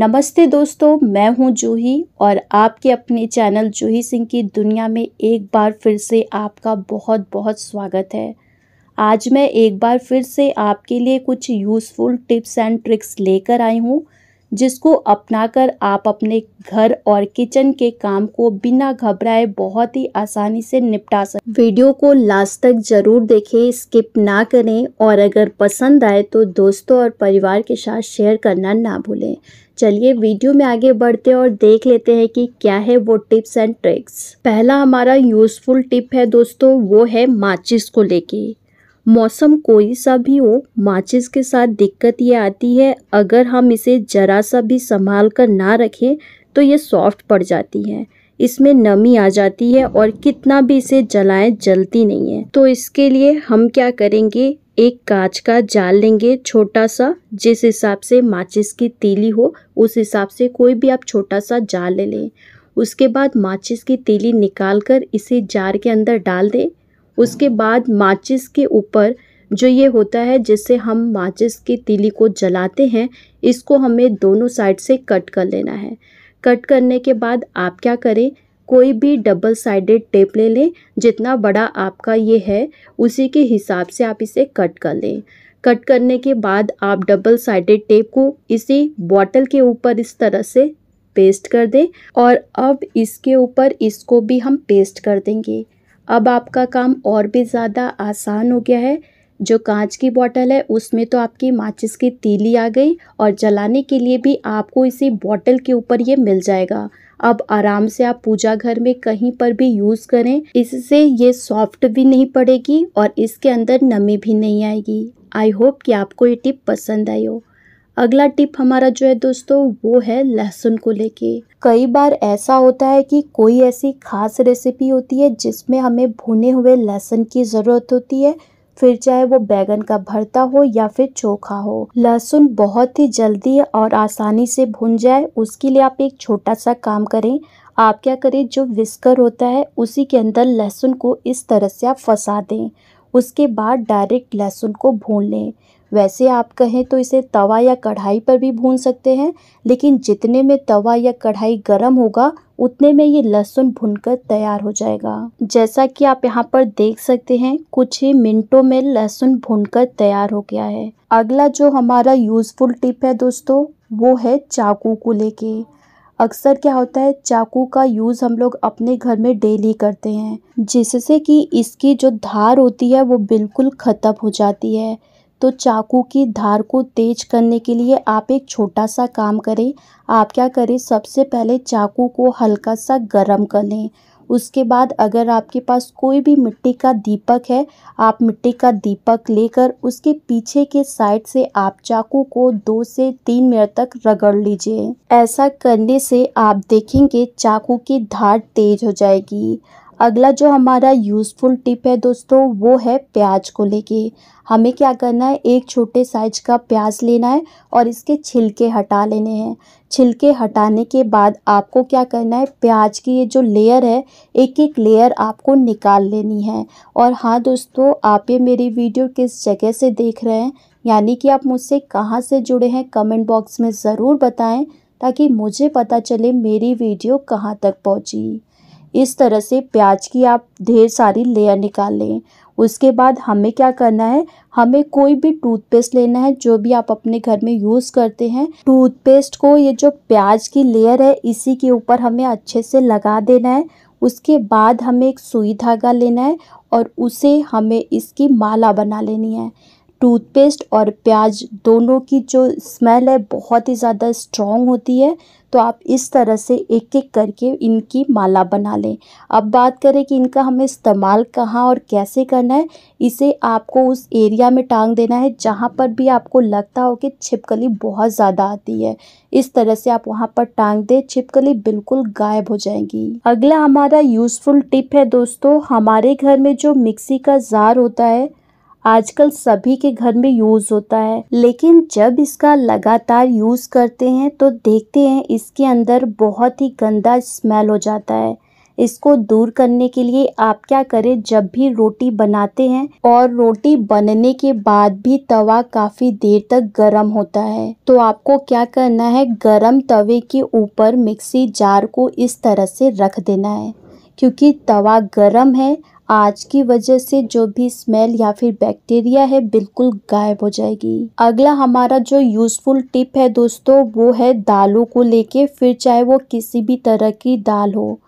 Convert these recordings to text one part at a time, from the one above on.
नमस्ते दोस्तों मैं हूं जूही और आपके अपने चैनल जूही सिंह की दुनिया में एक बार फिर से आपका बहुत बहुत स्वागत है आज मैं एक बार फिर से आपके लिए कुछ यूज़फुल टिप्स एंड ट्रिक्स लेकर आई हूं जिसको अपनाकर आप अपने घर और किचन के काम को बिना घबराए बहुत ही आसानी से निपटा सकें वीडियो को लास्ट तक ज़रूर देखें स्किप ना करें और अगर पसंद आए तो दोस्तों और परिवार के साथ शेयर करना ना भूलें चलिए वीडियो में आगे बढ़ते और देख लेते हैं कि क्या है वो टिप्स एंड ट्रिक्स पहला हमारा यूजफुल टिप है दोस्तों वो है माचिस को लेके मौसम कोई सा भी हो माचिस के साथ दिक्कत ये आती है अगर हम इसे जरा सा भी संभाल कर ना रखें तो ये सॉफ्ट पड़ जाती है इसमें नमी आ जाती है और कितना भी इसे जलाएं जलती नहीं है तो इसके लिए हम क्या करेंगे एक कांच का जाल लेंगे छोटा सा जिस हिसाब से माचिस की तीली हो उस हिसाब से कोई भी आप छोटा सा जाल ले लें उसके बाद माचिस की तीली निकाल कर इसे जार के अंदर डाल दें उसके बाद माचिस के ऊपर जो ये होता है जिससे हम माचिस की तीली को जलाते हैं इसको हमें दोनों साइड से कट कर लेना है कट करने के बाद आप क्या करें कोई भी डबल साइडेड टेप ले लें जितना बड़ा आपका ये है उसी के हिसाब से आप इसे कट कर लें कट करने के बाद आप डबल साइडेड टेप को इसी बॉटल के ऊपर इस तरह से पेस्ट कर दें और अब इसके ऊपर इसको भी हम पेस्ट कर देंगे अब आपका काम और भी ज़्यादा आसान हो गया है जो कांच की बोतल है उसमें तो आपकी माचिस की तीली आ गई और जलाने के लिए भी आपको इसी बोतल के ऊपर ये मिल जाएगा अब आराम से आप पूजा घर में कहीं पर भी यूज करें इससे ये सॉफ्ट भी नहीं पड़ेगी और इसके अंदर नमी भी नहीं आएगी आई होप कि आपको ये टिप पसंद आई हो अगला टिप हमारा जो है दोस्तों वो है लहसुन को लेके कई बार ऐसा होता है कि कोई ऐसी खास रेसिपी होती है जिसमें हमें भुने हुए लहसुन की ज़रूरत होती है फिर चाहे वो बैगन का भरता हो या फिर चोखा हो लहसुन बहुत ही जल्दी और आसानी से भुन जाए उसके लिए आप एक छोटा सा काम करें आप क्या करें जो विस्कर होता है उसी के अंदर लहसुन को इस तरह से आप फंसा दें उसके बाद डायरेक्ट लहसुन को भून लें वैसे आप कहें तो इसे तवा या कढ़ाई पर भी भून सकते हैं लेकिन जितने में तवा या कढ़ाई गर्म होगा उतने में ये लहसुन भुनकर तैयार हो जाएगा जैसा कि आप यहाँ पर देख सकते हैं कुछ ही मिनटों में लहसुन भुनकर तैयार हो गया है अगला जो हमारा यूजफुल टिप है दोस्तों वो है चाकू को लेके अक्सर क्या होता है चाकू का यूज़ हम लोग अपने घर में डेली करते हैं जिससे कि इसकी जो धार होती है वो बिल्कुल ख़त्म हो जाती है तो चाकू की धार को तेज करने के लिए आप एक छोटा सा काम करें आप क्या करें सबसे पहले चाकू को हल्का सा गर्म कर लें उसके बाद अगर आपके पास कोई भी मिट्टी का दीपक है आप मिट्टी का दीपक लेकर उसके पीछे के साइड से आप चाकू को दो से तीन मिनट तक रगड़ लीजिए ऐसा करने से आप देखेंगे चाकू की धार तेज हो जाएगी अगला जो हमारा यूज़फुल टिप है दोस्तों वो है प्याज को लेके हमें क्या करना है एक छोटे साइज का प्याज लेना है और इसके छिलके हटा लेने हैं छिलके हटाने के बाद आपको क्या करना है प्याज की ये जो लेयर है एक एक लेयर आपको निकाल लेनी है और हाँ दोस्तों आप ये मेरी वीडियो किस जगह से देख रहे हैं यानी कि आप मुझसे कहाँ से जुड़े हैं कमेंट बॉक्स में ज़रूर बताएँ ताकि मुझे पता चले मेरी वीडियो कहाँ तक पहुँची इस तरह से प्याज की आप ढेर सारी लेयर निकाल लें उसके बाद हमें क्या करना है हमें कोई भी टूथपेस्ट लेना है जो भी आप अपने घर में यूज़ करते हैं टूथपेस्ट को ये जो प्याज की लेयर है इसी के ऊपर हमें अच्छे से लगा देना है उसके बाद हमें एक सुई धागा लेना है और उसे हमें इसकी माला बना लेनी है टूथपेस्ट और प्याज दोनों की जो स्मेल है बहुत ही ज़्यादा स्ट्रॉन्ग होती है तो आप इस तरह से एक एक करके इनकी माला बना लें अब बात करें कि इनका हमें इस्तेमाल कहाँ और कैसे करना है इसे आपको उस एरिया में टांग देना है जहाँ पर भी आपको लगता हो कि छिपकली बहुत ज़्यादा आती है इस तरह से आप वहाँ पर टांग दें छिपकली बिल्कुल गायब हो जाएंगी अगला हमारा यूज़फुल टिप है दोस्तों हमारे घर में जो मिक्सी का जार होता है आजकल सभी के घर में यूज होता है लेकिन जब इसका लगातार यूज करते हैं तो देखते हैं इसके अंदर बहुत ही गंदा स्मेल हो जाता है इसको दूर करने के लिए आप क्या करें जब भी रोटी बनाते हैं और रोटी बनने के बाद भी तवा काफ़ी देर तक गर्म होता है तो आपको क्या करना है गर्म तवे के ऊपर मिक्सी जार को इस तरह से रख देना है क्योंकि तवा गर्म है आज की वजह से जो भी स्मेल या फिर बैक्टीरिया है बिल्कुल गायब हो जाएगी अगला हमारा जो यूजफुल टिप है दोस्तों वो है दालों को लेके फिर चाहे वो किसी भी तरह की दाल हो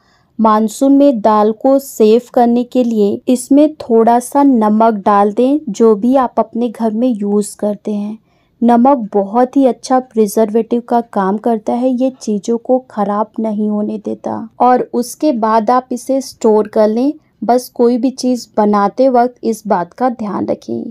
मानसून में दाल को सेव करने के लिए इसमें थोड़ा सा नमक डाल दें जो भी आप अपने घर में यूज़ करते हैं नमक बहुत ही अच्छा प्रिजर्वेटिव का काम करता है ये चीज़ों को ख़राब नहीं होने देता और उसके बाद आप इसे स्टोर कर लें बस कोई भी चीज़ बनाते वक्त इस बात का ध्यान रखें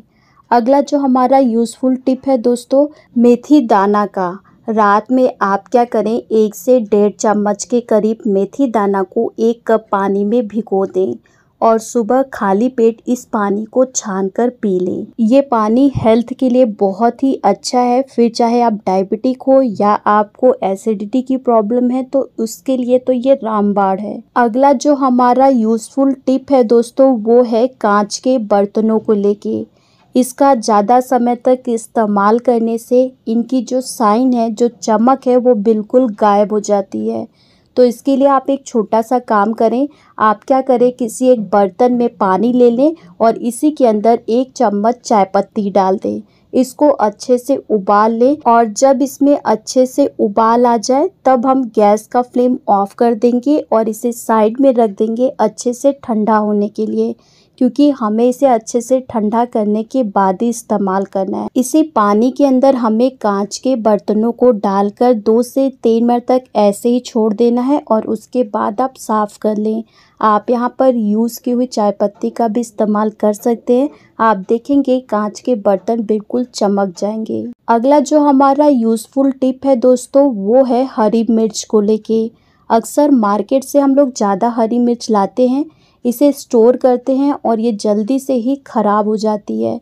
अगला जो हमारा यूज़फुल टिप है दोस्तों मेथी दाना का रात में आप क्या करें एक से डेढ़ चम्मच के करीब मेथी दाना को एक कप पानी में भिगो दें और सुबह खाली पेट इस पानी को छान कर पी लें ये पानी हेल्थ के लिए बहुत ही अच्छा है फिर चाहे आप डायबिटिक हो या आपको एसिडिटी की प्रॉब्लम है तो उसके लिए तो ये रामबाड़ है अगला जो हमारा यूजफुल टिप है दोस्तों वो है कांच के बर्तनों को लेके इसका ज़्यादा समय तक इस्तेमाल करने से इनकी जो साइन है जो चमक है वो बिल्कुल गायब हो जाती है तो इसके लिए आप एक छोटा सा काम करें आप क्या करें किसी एक बर्तन में पानी ले लें और इसी के अंदर एक चम्मच चाय पत्ती डाल दें इसको अच्छे से उबाल लें और जब इसमें अच्छे से उबाल आ जाए तब हम गैस का फ्लेम ऑफ कर देंगे और इसे साइड में रख देंगे अच्छे से ठंडा होने के लिए क्योंकि हमें इसे अच्छे से ठंडा करने के बाद ही इस्तेमाल करना है इसे पानी के अंदर हमें कांच के बर्तनों को डालकर दो से तीन मिनट तक ऐसे ही छोड़ देना है और उसके बाद आप साफ़ कर लें आप यहाँ पर यूज़ की हुई चाय पत्ती का भी इस्तेमाल कर सकते हैं आप देखेंगे कांच के बर्तन बिल्कुल चमक जाएंगे अगला जो हमारा यूज़फुल टिप है दोस्तों वो है हरी मिर्च को लेके अक्सर मार्केट से हम लोग ज़्यादा हरी मिर्च लाते हैं इसे स्टोर करते हैं और ये जल्दी से ही ख़राब हो जाती है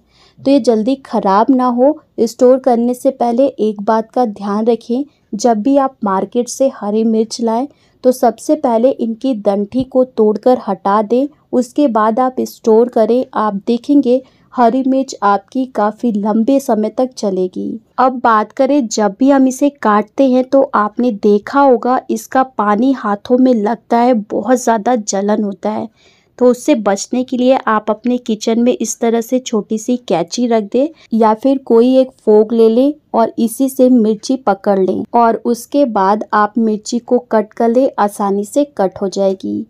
तो ये जल्दी ख़राब ना हो स्टोर करने से पहले एक बात का ध्यान रखें जब भी आप मार्केट से हरी मिर्च लाएं तो सबसे पहले इनकी डंठी को तोड़कर हटा दें उसके बाद आप स्टोर करें आप देखेंगे हरी मिर्च आपकी काफ़ी लंबे समय तक चलेगी अब बात करें जब भी हम इसे काटते हैं तो आपने देखा होगा इसका पानी हाथों में लगता है बहुत ज़्यादा जलन होता है तो उससे बचने के लिए आप अपने किचन में इस तरह से छोटी सी कैची रख दें या फिर कोई एक फोक ले लें और इसी से मिर्ची पकड़ लें और उसके बाद आप मिर्ची को कट कर लें आसानी से कट हो जाएगी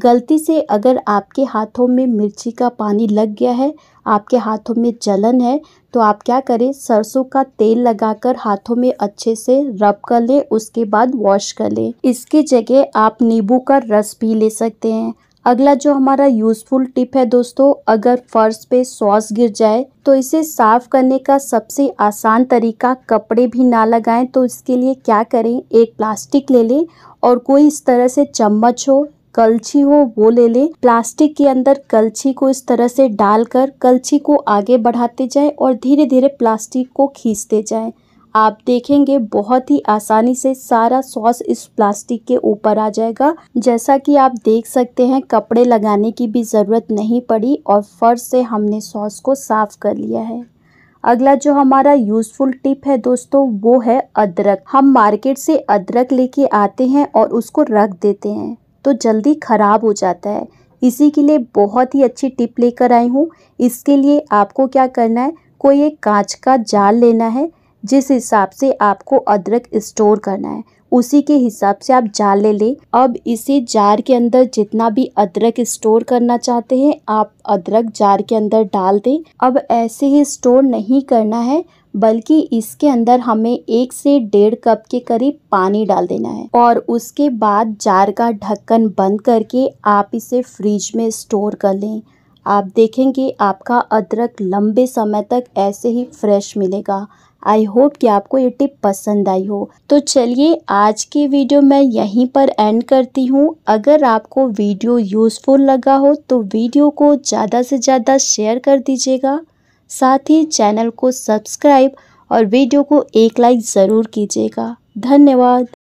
गलती से अगर आपके हाथों में मिर्ची का पानी लग गया है आपके हाथों में जलन है तो आप क्या करें सरसों का तेल लगाकर हाथों में अच्छे से रब कर लें उसके बाद वॉश कर लें इसकी जगह आप नींबू का रस भी ले सकते हैं अगला जो हमारा यूजफुल टिप है दोस्तों अगर फर्श पे सॉस गिर जाए तो इसे साफ करने का सबसे आसान तरीका कपड़े भी ना लगाएं तो इसके लिए क्या करें एक प्लास्टिक ले लें और कोई इस तरह से चम्मच हो कलछी हो वो ले लें प्लास्टिक के अंदर कलछी को इस तरह से डालकर कलछी को आगे बढ़ाते जाएं और धीरे धीरे प्लास्टिक को खींचते जाएं आप देखेंगे बहुत ही आसानी से सारा सॉस इस प्लास्टिक के ऊपर आ जाएगा जैसा कि आप देख सकते हैं कपड़े लगाने की भी ज़रूरत नहीं पड़ी और फर्श से हमने सॉस को साफ़ कर लिया है अगला जो हमारा यूज़फुल टिप है दोस्तों वो है अदरक हम मार्केट से अदरक लेके आते हैं और उसको रख देते हैं तो जल्दी ख़राब हो जाता है इसी के लिए बहुत ही अच्छी टिप लेकर आई हूँ इसके लिए आपको क्या करना है कोई एक कांच का जाल लेना है जिस हिसाब से आपको अदरक स्टोर करना है उसी के हिसाब से आप जाल ले लें अब इसी जार के अंदर जितना भी अदरक स्टोर करना चाहते हैं आप अदरक जार के अंदर डाल दें अब ऐसे ही स्टोर नहीं करना है बल्कि इसके अंदर हमें एक से डेढ़ कप के करीब पानी डाल देना है और उसके बाद जार का ढक्कन बंद करके आप इसे फ्रिज में स्टोर कर लें आप देखेंगे आपका अदरक लंबे समय तक ऐसे ही फ्रेश मिलेगा आई होप कि आपको ये टिप पसंद आई हो तो चलिए आज की वीडियो मैं यहीं पर एंड करती हूँ अगर आपको वीडियो यूज़फुल लगा हो तो वीडियो को ज़्यादा से ज़्यादा शेयर कर दीजिएगा साथ ही चैनल को सब्सक्राइब और वीडियो को एक लाइक ज़रूर कीजिएगा धन्यवाद